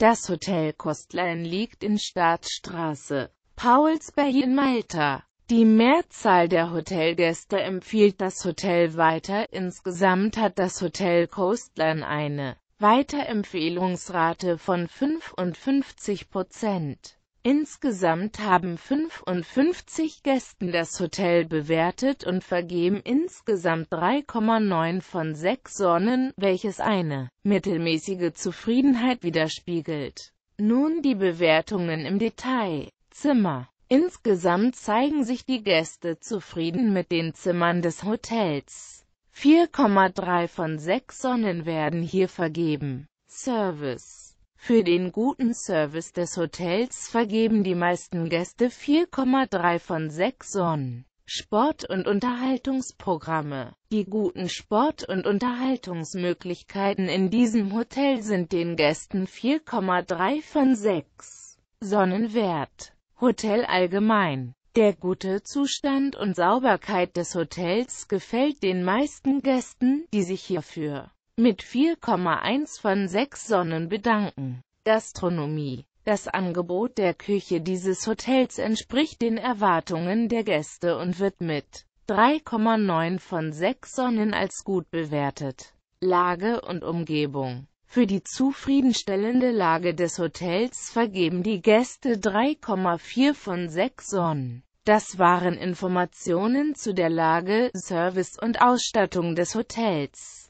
Das Hotel Kostlein liegt in Staatsstraße, Paulsberg in Malta. Die Mehrzahl der Hotelgäste empfiehlt das Hotel weiter. Insgesamt hat das Hotel Coastline eine Weiterempfehlungsrate von 55 Prozent. Insgesamt haben 55 Gästen das Hotel bewertet und vergeben insgesamt 3,9 von 6 Sonnen, welches eine mittelmäßige Zufriedenheit widerspiegelt. Nun die Bewertungen im Detail. Zimmer Insgesamt zeigen sich die Gäste zufrieden mit den Zimmern des Hotels. 4,3 von 6 Sonnen werden hier vergeben. Service für den guten Service des Hotels vergeben die meisten Gäste 4,3 von 6 Sonnen. Sport- und Unterhaltungsprogramme. Die guten Sport- und Unterhaltungsmöglichkeiten in diesem Hotel sind den Gästen 4,3 von 6 Sonnen wert. Hotel allgemein. Der gute Zustand und Sauberkeit des Hotels gefällt den meisten Gästen, die sich hierfür mit 4,1 von 6 Sonnen bedanken. Gastronomie Das Angebot der Küche dieses Hotels entspricht den Erwartungen der Gäste und wird mit 3,9 von 6 Sonnen als gut bewertet. Lage und Umgebung für die zufriedenstellende Lage des Hotels vergeben die Gäste 3,4 von 6 Sonnen. Das waren Informationen zu der Lage, Service und Ausstattung des Hotels.